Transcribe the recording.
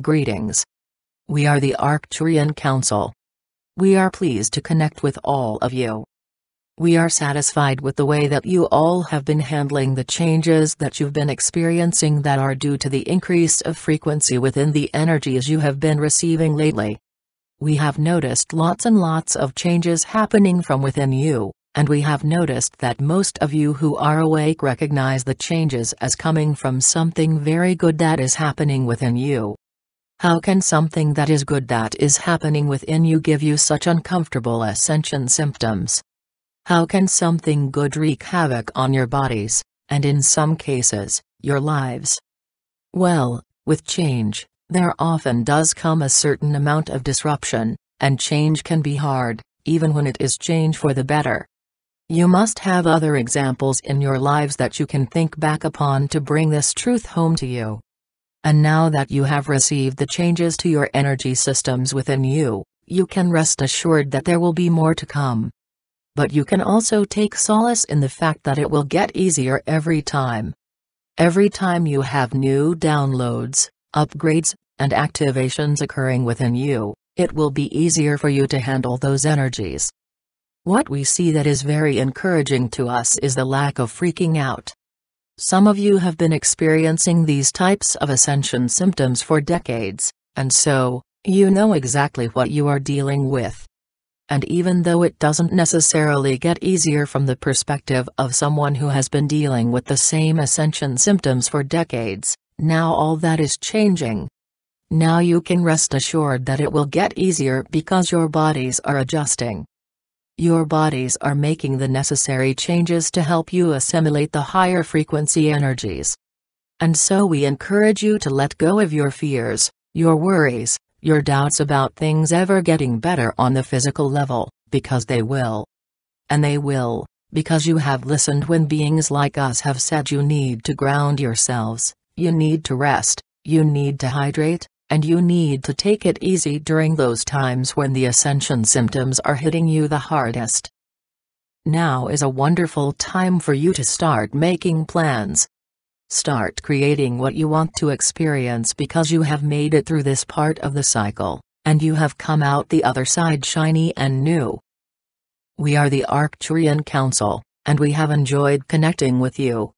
Greetings. We are the Arcturian Council. We are pleased to connect with all of you. We are satisfied with the way that you all have been handling the changes that you've been experiencing that are due to the increase of frequency within the energies you have been receiving lately. We have noticed lots and lots of changes happening from within you, and we have noticed that most of you who are awake recognize the changes as coming from something very good that is happening within you, how can something that is good that is happening within you give you such uncomfortable ascension symptoms? How can something good wreak havoc on your bodies, and in some cases, your lives? Well, with change, there often does come a certain amount of disruption, and change can be hard, even when it is change for the better. You must have other examples in your lives that you can think back upon to bring this truth home to you. And now that you have received the changes to your energy systems within you, you can rest assured that there will be more to come. But you can also take solace in the fact that it will get easier every time. Every time you have new downloads, upgrades, and activations occurring within you, it will be easier for you to handle those energies. What we see that is very encouraging to us is the lack of freaking out. Some of you have been experiencing these types of ascension symptoms for decades, and so, you know exactly what you are dealing with. And even though it doesn't necessarily get easier from the perspective of someone who has been dealing with the same ascension symptoms for decades, now all that is changing. Now you can rest assured that it will get easier because your bodies are adjusting. Your bodies are making the necessary changes to help you assimilate the higher frequency energies. And so we encourage you to let go of your fears, your worries, your doubts about things ever getting better on the physical level, because they will. And they will, because you have listened when beings like us have said you need to ground yourselves, you need to rest, you need to hydrate, and you need to take it easy during those times when the ascension symptoms are hitting you the hardest. Now is a wonderful time for you to start making plans. Start creating what you want to experience because you have made it through this part of the cycle, and you have come out the other side shiny and new. We are the Arcturian Council, and we have enjoyed connecting with you.